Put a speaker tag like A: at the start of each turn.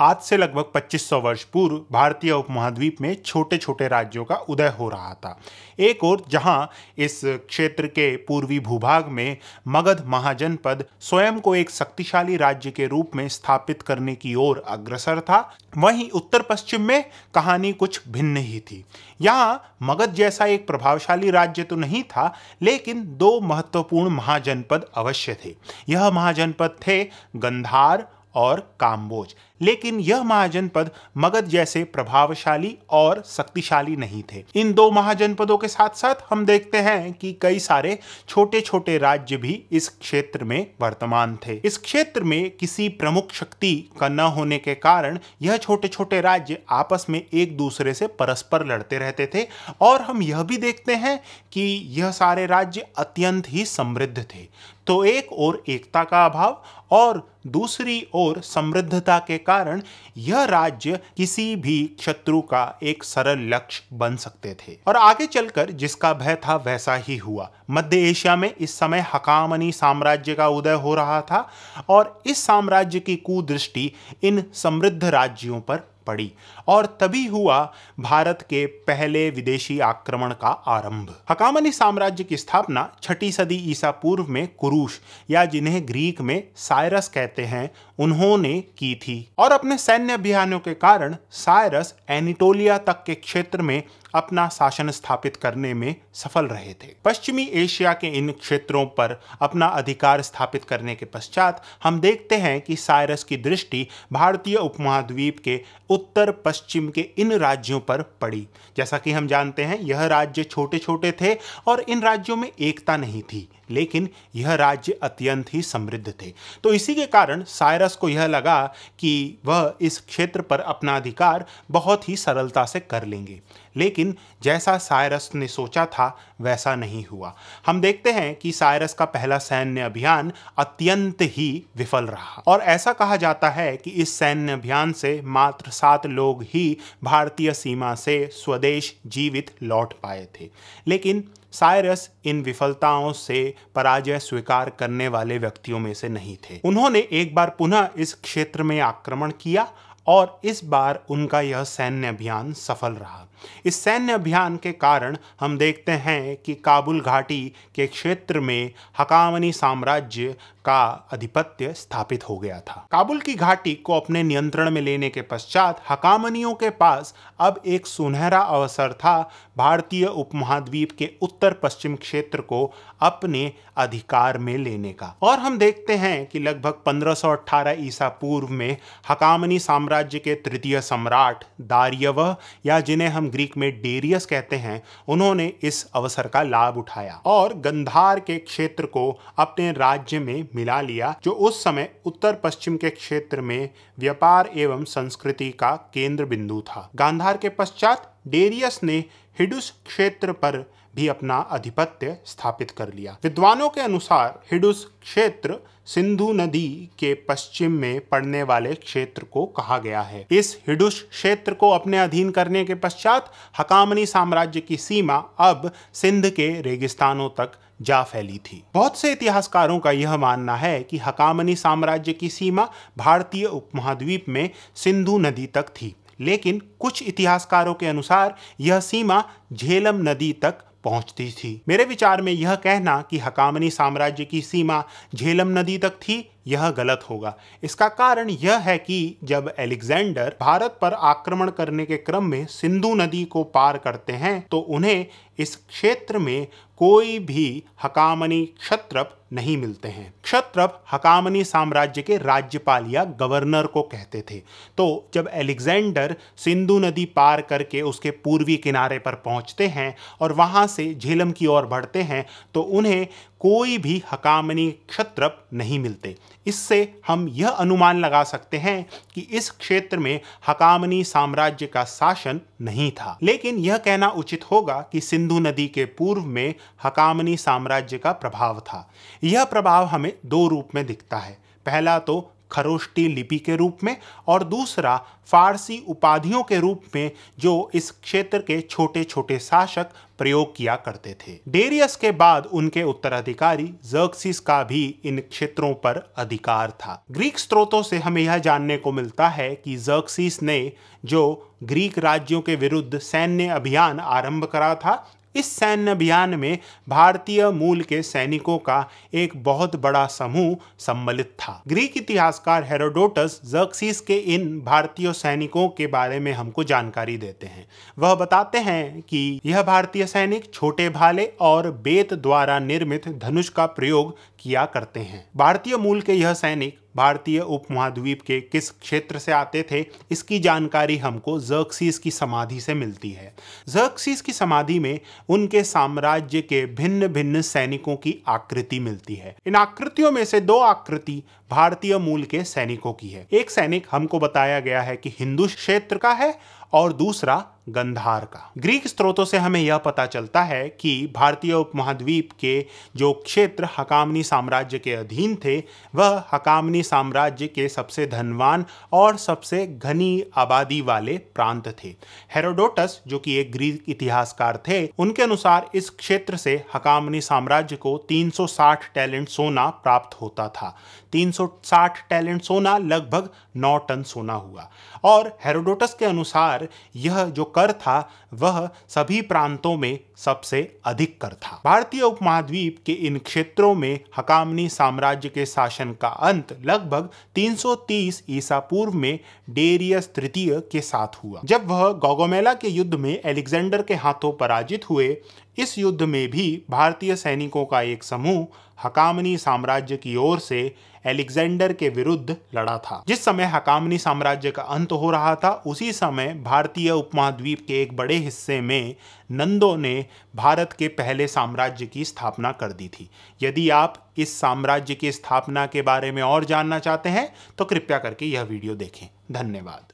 A: आज से लगभग 2500 वर्ष पूर्व भारतीय उपमहाद्वीप में छोटे छोटे राज्यों का उदय हो रहा था एक और जहां इस क्षेत्र के पूर्वी भूभाग में मगध महाजनपद स्वयं को एक शक्तिशाली राज्य के रूप में स्थापित करने की ओर अग्रसर था वहीं उत्तर पश्चिम में कहानी कुछ भिन्न ही थी यहाँ मगध जैसा एक प्रभावशाली राज्य तो नहीं था लेकिन दो महत्वपूर्ण महाजनपद अवश्य थे यह महाजनपद थे गंधार और काम्बोज लेकिन यह महाजनपद मगध जैसे प्रभावशाली और शक्तिशाली नहीं थे इन दो महाजनपदों के साथ साथ हम देखते हैं कि कई सारे छोटे छोटे राज्य भी इस क्षेत्र में वर्तमान थे इस क्षेत्र में किसी प्रमुख शक्ति का न होने के कारण यह छोटे छोटे राज्य आपस में एक दूसरे से परस्पर लड़ते रहते थे और हम यह भी देखते हैं कि यह सारे राज्य अत्यंत ही समृद्ध थे तो एक और एकता का अभाव और दूसरी ओर समृद्धता के कारण यह राज्य किसी भी शत्रु का एक सरल लक्ष्य बन सकते थे और आगे चलकर जिसका भय था वैसा ही हुआ मध्य एशिया में इस समय हकामनी साम्राज्य का उदय हो रहा था और इस साम्राज्य की कुदृष्टि इन समृद्ध राज्यों पर पड़ी और तभी हुआ भारत के पहले विदेशी आक्रमण का आरंभ हकामनी साम्राज्य की स्थापना छठी सदी ईसा पूर्व में कुरुश या जिन्हें ग्रीक में सायरस कहते हैं उन्होंने की थी और अपने सैन्य अभियानों के कारण सायरस एनिटोलिया तक के क्षेत्र में अपना शासन स्थापित करने में सफल रहे थे पश्चिमी एशिया के इन क्षेत्रों पर अपना अधिकार स्थापित करने के पश्चात हम देखते हैं कि सायरस की दृष्टि भारतीय उपमहाद्वीप के उत्तर पश्चिम के इन राज्यों पर पड़ी जैसा कि हम जानते हैं यह राज्य छोटे छोटे थे और इन राज्यों में एकता नहीं थी लेकिन यह राज्य अत्यंत ही समृद्ध थे तो इसी के कारण सायरस को यह लगा कि वह इस क्षेत्र पर अपना अधिकार बहुत ही सरलता से कर लेंगे लेकिन जैसा सायरस ने सोचा था वैसा नहीं हुआ हम देखते हैं कि सायरस का पहला सैन्य अभियान अत्यंत ही विफल रहा और ऐसा कहा जाता है कि इस सैन्य अभियान से मात्र सात लोग ही भारतीय सीमा से स्वदेश जीवित लौट पाए थे लेकिन सायरस इन विफलताओं से पराजय स्वीकार करने वाले व्यक्तियों में से नहीं थे उन्होंने एक बार पुनः इस क्षेत्र में आक्रमण किया और इस बार उनका यह सैन्य अभियान सफल रहा इस सैन्य अभियान के कारण हम देखते हैं कि काबुल घाटी के क्षेत्र में हकामनी साम्राज्य का आधिपत्य स्थापित हो गया था काबुल की घाटी को अपने नियंत्रण में लेने के पश्चात हकामनियों के पास अब एक सुनहरा अवसर था भारतीय उपमहाद्वीप के उत्तर पश्चिम क्षेत्र को अपने अधिकार में लेने का और हम देखते हैं कि लगभग 1518 ईसा पूर्व में हकामनी साम्राज्य के तृतीय सम्राट दारियव या जिन्हें हम ग्रीक में डेरियस कहते हैं उन्होंने इस अवसर का लाभ उठाया और गंधार के क्षेत्र को अपने राज्य में मिला लिया जो उस समय उत्तर पश्चिम के क्षेत्र में व्यापार एवं संस्कृति का केंद्र बिंदु था गांधार के पश्चात डेरियस ने हिडुस क्षेत्र पर भी अपना आधिपत्य स्थापित कर लिया विद्वानों के अनुसार हिडुस क्षेत्र सिंधु नदी के पश्चिम में पड़ने वाले क्षेत्र को कहा गया है इस हिडुस क्षेत्र को अपने अधीन करने के पश्चात हकामनी साम्राज्य की सीमा अब सिंध के रेगिस्तानों तक जा फैली थी बहुत से इतिहासकारों का यह मानना है कि हकामनी साम्राज्य की सीमा भारतीय उपमहाद्वीप में सिंधु नदी तक थी लेकिन कुछ इतिहासकारों के अनुसार यह सीमा झेलम नदी तक पहुंचती थी मेरे विचार में यह कहना कि हकामनी साम्राज्य की सीमा झेलम नदी तक थी यह गलत होगा इसका कारण यह है कि जब एलेक्जेंडर भारत पर आक्रमण करने के क्रम में सिंधु नदी को पार करते हैं तो उन्हें इस क्षेत्र में कोई भी हकामनी क्षत्रप नहीं मिलते हैं क्षत्रप हकामनी साम्राज्य के राज्यपाल या गवर्नर को कहते थे तो जब एलेक्जेंडर सिंधु नदी पार करके उसके पूर्वी किनारे पर पहुंचते हैं और वहां से झेलम की ओर बढ़ते हैं तो उन्हें कोई भी हकामनी क्षत्र नहीं मिलते इससे हम यह अनुमान लगा सकते हैं कि इस क्षेत्र में हकामनी साम्राज्य का शासन नहीं था लेकिन यह कहना उचित होगा कि सिंधु नदी के पूर्व में हकामनी साम्राज्य का प्रभाव था यह प्रभाव हमें दो रूप में दिखता है पहला तो खरोष्टी लिपि के रूप में और दूसरा फारसी उपाधियों के रूप में जो इस क्षेत्र के छोटे छोटे शासक प्रयोग किया करते थे डेरियस के बाद उनके उत्तराधिकारी जर्क्सिस का भी इन क्षेत्रों पर अधिकार था ग्रीक स्रोतों से हमें यह जानने को मिलता है कि जर्क्सिस ने जो ग्रीक राज्यों के विरुद्ध सैन्य अभियान आरंभ करा था इस सैन्य अभियान में भारतीय मूल के सैनिकों का एक बहुत बड़ा समूह सम्मिलित था ग्रीक इतिहासकार हेरोडोटस जर्क्सिस के इन भारतीय सैनिकों के बारे में हमको जानकारी देते हैं वह बताते हैं कि यह भारतीय सैनिक छोटे भाले और बेत द्वारा निर्मित धनुष का प्रयोग किया करते हैं भारतीय मूल के यह सैनिक भारतीय उपमहाद्वीप के किस क्षेत्र से आते थे इसकी जानकारी हमको जर्क्सीस की समाधि से मिलती है जर्क्सीस की समाधि में उनके साम्राज्य के भिन्न भिन्न सैनिकों की आकृति मिलती है इन आकृतियों में से दो आकृति भारतीय मूल के सैनिकों की है एक सैनिक हमको बताया गया है कि हिंदू क्षेत्र का है और दूसरा गंधार का ग्रीक स्रोतों से हमें यह पता चलता है कि भारतीय उपमहाद्वीप के जो क्षेत्र हकामनी साम्राज्य के अधीन थे वह हकामनी साम्राज्य के सबसे धनवान और सबसे घनी आबादी वाले प्रांत थे हेरोडोटस जो कि एक ग्रीक इतिहासकार थे उनके अनुसार इस क्षेत्र से हकामनी साम्राज्य को 360 टैलेंट सोना प्राप्त होता था 360 टैलेंट सोना लगभग नौ टन सोना हुआ और हेरोडोटस के अनुसार अनुसार यह जो कर था वह सभी प्रांतों में सबसे अधिक कर था भारतीय उपमहाद्वीप के इन क्षेत्रों में हकामनी साम्राज्य के शासन का अंत लगभग 330 ईसा पूर्व में डेरियस तृतीय के साथ हुआ जब वह गोगोमेला के युद्ध में एलेक्जेंडर के हाथों पराजित हुए इस युद्ध में भी भारतीय सैनिकों का एक समूह हकामनी साम्राज्य की ओर से एलेक्जेंडर के विरुद्ध लड़ा था जिस समय हकामनी साम्राज्य का अंत हो रहा था उसी समय भारतीय उपमहाद्वीप के एक बड़े हिस्से में नंदों ने भारत के पहले साम्राज्य की स्थापना कर दी थी यदि आप इस साम्राज्य की स्थापना के बारे में और जानना चाहते हैं तो कृपया करके यह वीडियो देखें धन्यवाद